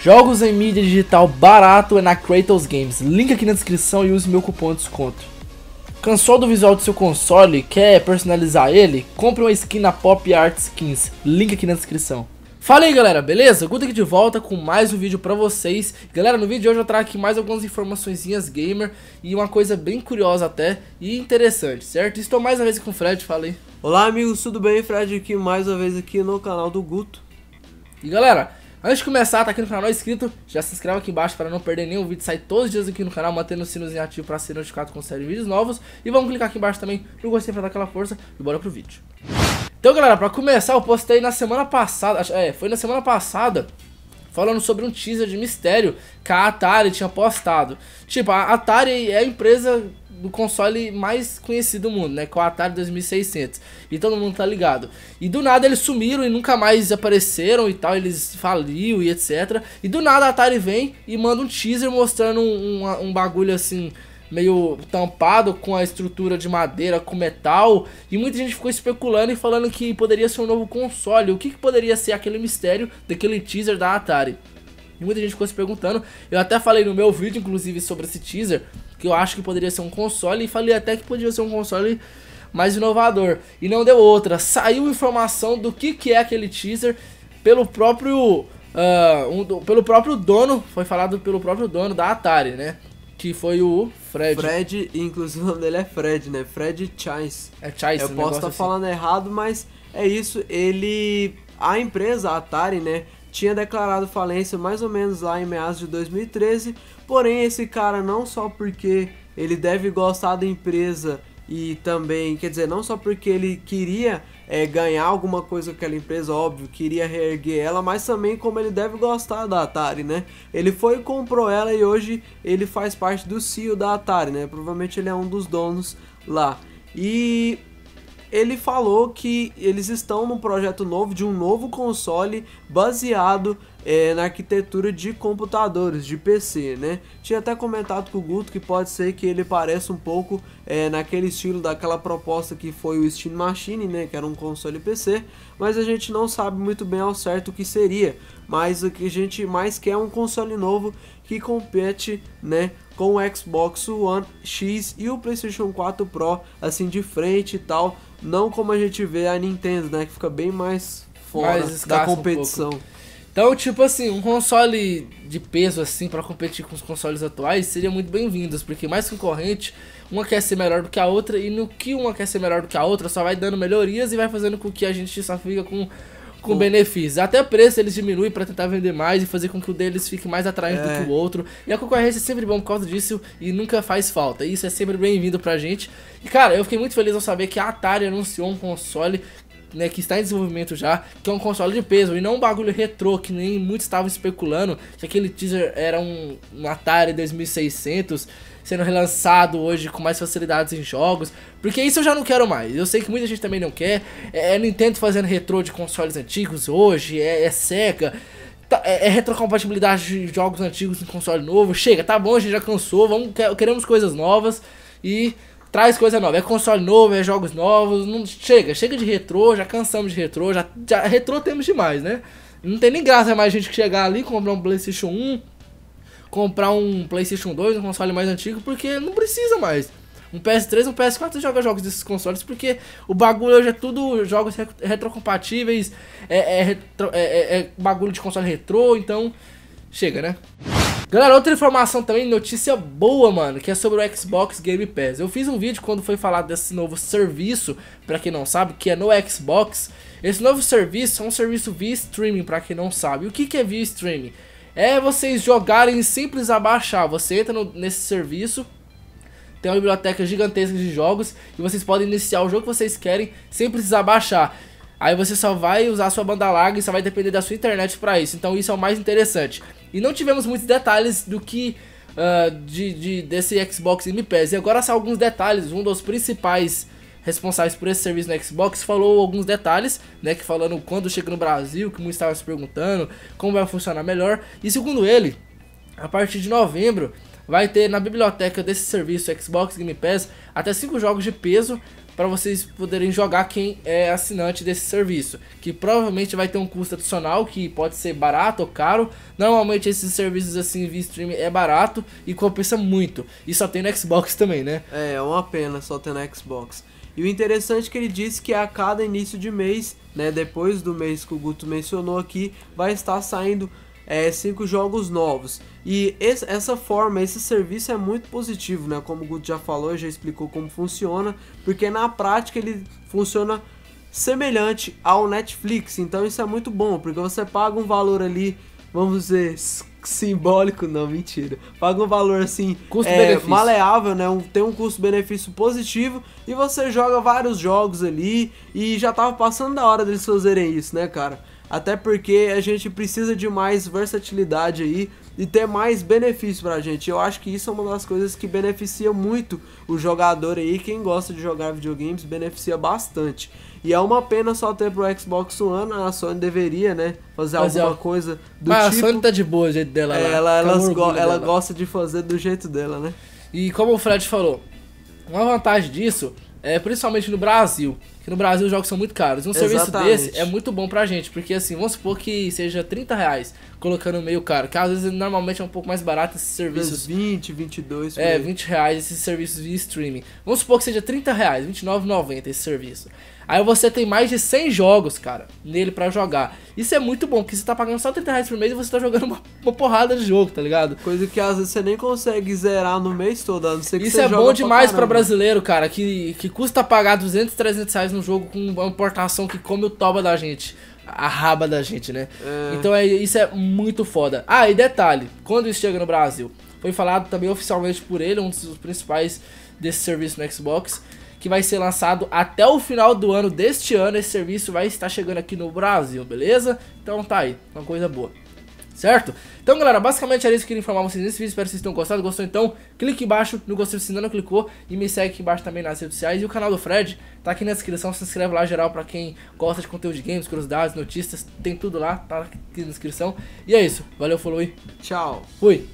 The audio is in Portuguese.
Jogos em mídia digital barato é na Kratos Games. Link aqui na descrição e use meu cupom de desconto. Cansou do visual do seu console? Quer personalizar ele? Compre uma skin na Pop Art Skins. Link aqui na descrição. Fala aí galera, beleza? Guto aqui de volta com mais um vídeo pra vocês Galera, no vídeo de hoje eu trago aqui mais algumas informações gamer E uma coisa bem curiosa até e interessante, certo? Estou mais uma vez com o Fred, fala aí Olá amigos, tudo bem? Fred aqui mais uma vez aqui no canal do Guto E galera, Antes de começar, tá aqui no canal inscrito, já se inscreve aqui embaixo para não perder nenhum vídeo, sai todos os dias aqui no canal, mantendo o sinozinho ativo para ser notificado quando de vídeos novos. E vamos clicar aqui embaixo também no gostei para dar aquela força e bora pro vídeo. Então galera, para começar, eu postei na semana passada, é, foi na semana passada, falando sobre um teaser de mistério que a Atari tinha postado. Tipo, a Atari é a empresa do console mais conhecido do mundo, né? Com é o Atari 2600. E todo mundo tá ligado. E do nada eles sumiram e nunca mais apareceram e tal. Eles faliu e etc. E do nada a Atari vem e manda um teaser mostrando um, um, um bagulho assim meio tampado com a estrutura de madeira com metal e muita gente ficou especulando e falando que poderia ser um novo console. O que, que poderia ser aquele mistério daquele teaser da Atari? E muita gente ficou se perguntando. Eu até falei no meu vídeo, inclusive, sobre esse teaser, que eu acho que poderia ser um console. E falei até que poderia ser um console mais inovador. E não deu outra. Saiu informação do que, que é aquele teaser pelo próprio. Uh, um, pelo próprio dono, foi falado pelo próprio dono da Atari, né? Que foi o Fred. Fred, inclusive o nome dele é Fred, né? Fred Chase. É Chase, Eu um posso estar tá assim. falando errado, mas é isso. Ele. A empresa, a Atari, né? tinha declarado falência mais ou menos lá em meados de 2013, porém esse cara não só porque ele deve gostar da empresa e também, quer dizer, não só porque ele queria é, ganhar alguma coisa com aquela empresa, óbvio, queria reerguer ela, mas também como ele deve gostar da Atari, né? Ele foi e comprou ela e hoje ele faz parte do CEO da Atari, né? Provavelmente ele é um dos donos lá. E ele falou que eles estão num projeto novo de um novo console baseado é, na arquitetura de computadores, de PC, né? Tinha até comentado com o Guto que pode ser que ele pareça um pouco é, naquele estilo daquela proposta que foi o Steam Machine, né? Que era um console PC, mas a gente não sabe muito bem ao certo o que seria. Mas o que a gente mais quer é um console novo que compete, né? Com o Xbox One X e o PlayStation 4 Pro, assim de frente e tal. Não como a gente vê a Nintendo, né? Que fica bem mais fora mais da competição. Um então, tipo assim, um console de peso assim para competir com os consoles atuais seria muito bem-vindos, porque mais concorrente, uma quer ser melhor do que a outra e no que uma quer ser melhor do que a outra, só vai dando melhorias e vai fazendo com que a gente só fica com com o... benefícios. Até o preço eles diminuem para tentar vender mais e fazer com que o deles fique mais atraente é. do que o outro. E a concorrência é sempre bom por causa disso e nunca faz falta. Isso é sempre bem-vindo pra gente. E cara, eu fiquei muito feliz ao saber que a Atari anunciou um console né, que está em desenvolvimento já, que é um console de peso e não um bagulho retrô que nem muitos estavam especulando, que aquele teaser era um, um Atari 2600 sendo relançado hoje com mais facilidades em jogos, porque isso eu já não quero mais. Eu sei que muita gente também não quer. É, é Nintendo fazendo retrô de consoles antigos hoje, é, é Sega. Tá, é, é, retrocompatibilidade de jogos antigos em console novo. Chega, tá bom, a gente já cansou, vamos, queremos coisas novas e traz coisa nova. É console novo, é jogos novos. Não, chega, chega de retrô, já cansamos de retrô. Já, já, retrô temos demais, né? Não tem nem graça mais a gente chegar ali, comprar um PlayStation 1, comprar um PlayStation 2, um console mais antigo, porque não precisa mais. Um PS3, um PS4 joga jogos desses consoles, porque o bagulho hoje é tudo jogos retrocompatíveis, é, é, retro, é, é, é bagulho de console retrô, então chega, né? Galera, outra informação também, notícia boa, mano, que é sobre o Xbox Game Pass. Eu fiz um vídeo quando foi falado desse novo serviço, pra quem não sabe, que é no Xbox. Esse novo serviço é um serviço via streaming, pra quem não sabe. O que, que é via streaming? É vocês jogarem e simples abaixar. Você entra no, nesse serviço, tem uma biblioteca gigantesca de jogos e vocês podem iniciar o jogo que vocês querem sem precisar baixar. Aí você só vai usar sua banda larga e só vai depender da sua internet para isso. Então isso é o mais interessante. E não tivemos muitos detalhes do que uh, de, de, desse Xbox e MPES. E agora são alguns detalhes. Um dos principais responsáveis por esse serviço no Xbox falou alguns detalhes, né? Que falando quando chega no Brasil, que muitos estavam se perguntando, como vai funcionar melhor. E segundo ele, a partir de novembro vai ter na biblioteca desse serviço Xbox Game Pass até 5 jogos de peso para vocês poderem jogar quem é assinante desse serviço, que provavelmente vai ter um custo adicional que pode ser barato ou caro. Normalmente esses serviços assim via stream é barato e compensa muito. E só tem no Xbox também, né? É, é uma pena só ter no Xbox. E o interessante é que ele disse que a cada início de mês, né, depois do mês que o Guto mencionou aqui, vai estar saindo é, cinco jogos novos. E esse, essa forma, esse serviço é muito positivo, né? Como o Guto já falou, já explicou como funciona, porque na prática ele funciona semelhante ao Netflix. Então isso é muito bom, porque você paga um valor ali, vamos dizer, simbólico, não, mentira. Paga um valor assim, é, maleável, né? Um, tem um custo-benefício positivo e você joga vários jogos ali e já tava passando da hora deles fazerem isso, né, cara? até porque a gente precisa de mais versatilidade aí e ter mais benefício pra gente. Eu acho que isso é uma das coisas que beneficia muito o jogador aí, quem gosta de jogar videogames beneficia bastante. E é uma pena só ter pro Xbox One, a Sony deveria, né, fazer Mas alguma é, coisa do Mas tipo. a Sony tá de boa o jeito dela é, Ela, dela. ela gosta de fazer do jeito dela, né? E como o Fred falou, uma vantagem disso é principalmente no Brasil, que no Brasil os jogos são muito caros. Um serviço desse é muito bom pra gente, porque assim, vamos supor que seja 30 reais colocando meio caro, que às vezes normalmente é um pouco mais barato esses serviços. 20, 22. É, 20 reais esses serviços de streaming. Vamos supor que seja 30 reais, 29,90 esse serviço. Aí você tem mais de 100 jogos, cara, nele para jogar. Isso é muito bom, porque você tá pagando só 30 reais por mês e você tá jogando uma, uma, porrada de jogo, tá ligado? Coisa que às vezes você nem consegue zerar no mês todo, a não ser que Isso é bom demais para brasileiro, cara, que, que custa pagar 200, 300 reais um jogo com uma importação que come o toba da gente. A raba da gente, né? É. Então é, isso é muito foda. Ah, e detalhe, quando isso chega no Brasil, foi falado também oficialmente por ele, um dos principais desse serviço no Xbox, que vai ser lançado até o final do ano deste ano. Esse serviço vai estar chegando aqui no Brasil, beleza? Então tá aí, uma coisa boa certo? Então, galera, basicamente era isso que eu queria informar vocês nesse vídeo. Espero que vocês tenham gostado. Gostou, então, clique embaixo no gostei se ainda não clicou. E me segue aqui embaixo também nas redes sociais. E o canal do Fred tá aqui na descrição. Se inscreve lá, geral, pra quem gosta de conteúdo de games, curiosidades, notícias. Tem tudo lá, tá aqui na descrição. E é isso. Valeu, falou e tchau. Fui.